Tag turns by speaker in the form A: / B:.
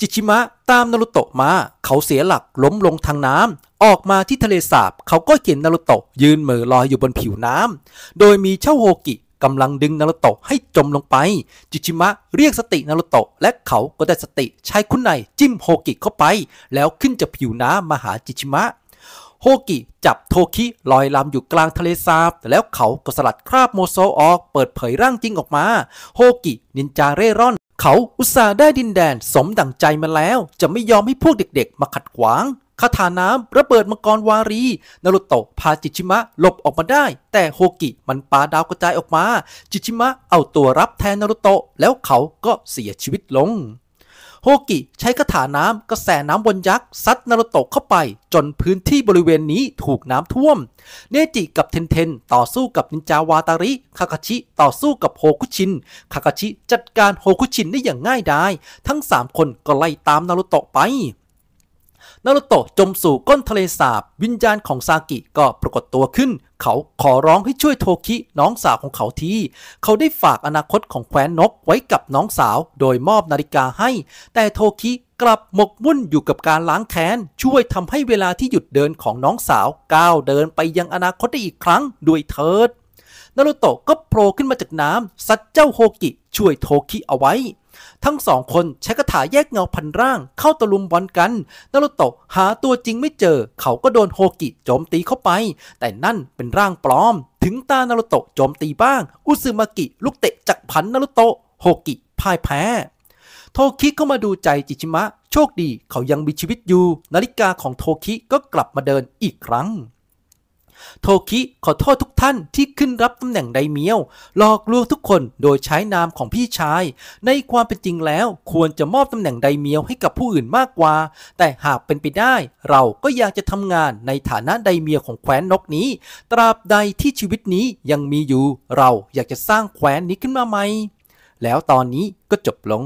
A: จิชิมะตามนารุโตะมา เขาเสียหลักล้มลงทางน้ำออกมาที่ทะเลสาบเขาก็เห็นนารุโตะยืนเหม่อลอยอยู่บนผิวน้ำโดยมีเช่าโฮกิกำลังดึงนารุโตะให้จมลงไป จิชิมะเรียกสตินารุโตะและเขาก็ได้สติใช้คุณนายจิ้มโฮกิเข้าไป แล้วขึ้นจากผิวน้ำมาหาจิชิมะโฮกิจับโทคิลอยลำอยู่กลางทะเลสาบแล้วเขาก็สลัดคราบโมโซออกเปิดเผยร่างจริงออกมาโฮกินินจาเร่ร่อนเขาอุตส่าห์ได้ดินแดนสมดั่งใจมาแล้ว จะไม่ยอมให้พวกเด็กๆ มาขัดขวางคาถาน้ำระเบิดมังกรวารี นารุโตะพาจิชิมะหลบออกมาได้ แต่โฮกิมันปาดาวกระจายออกมา จิชิมะเอาตัวรับแทนนารุโตะแล้วเขาก็เสียชีวิตลงโฮกิใช้กระถาน้ำกระแสน้ำบนยักษ์ ซัดนารุโตะเข้าไป จนพื้นที่บริเวณนี้ถูกน้ำท่วม เนจิกับเทนเทนต่อสู้กับนินจาวาตาริคาคาชิต่อสู้กับโฮคุชินคาคาชิจัดการโฮคุชินได้อย่างง่ายดายทั้ง 3 คนก็ไล่ตามนารุโตะไปนารุโตะจมสู่ก้นทะเล สาบวิญญาณของซากิก็ปรากฏตัวขึ้น เขาขอร้องให้ช่วยโทคิน้องสาวของเขาทีเขาได้ฝากอนาคตของแคว้นนกไว้กับน้องสาวโดยมอบนาฬิกาให้ แต่โทคิกลับหมกมุ่นอยู่กับการล้างแค้นช่วยทำให้เวลาที่หยุดเดินของน้องสาวก้าวเดินไปยังอนาคตได้อีกครั้งด้วยเถิดนารุโตะก็โผล่ขึ้นมาจากน้ำสั์เจ้าโฮกิ ช่วยโทคิเอาไว้ ทั้งสองคนใช้คาถาแยกเงาพันร่างเข้าตะลุมบอลกัน นารุโตะหาตัวจริงไม่เจอ เขาก็โดนโฮกิโจมตีเข้าไป แต่นั่นเป็นร่างปลอม ถึงตานารุโตะโจมตีบ้าง อุซึมากิ ลูกเตะจักพันนารุโตะโฮกิพ่ายแพ้ โทคิเข้ามาดูใจจิชิมะโชคดีเขายังมีชีวิตอยู่นาฬิกาของโทคิก็กลับมาเดินอีกครั้งโทคิขอโทษทุกท่านที่ขึ้นรับตำแหน่งไดเมียวหลอกลวงทุกคนโดยใช้นามของพี่ชาย ในความเป็นจริงแล้วควรจะมอบตำแหน่งไดเมียวให้กับผู้อื่นมากกว่า แต่หากเป็นไปได้ เราก็อยากจะทำงานในฐานะไดเมียวของแคว้นนกนี้ตราบใดที่ชีวิตนี้ยังมีอยู่ เราอยากจะสร้างแคว้นนี้ขึ้นมาใหม่แล้วตอนนี้ก็จบลง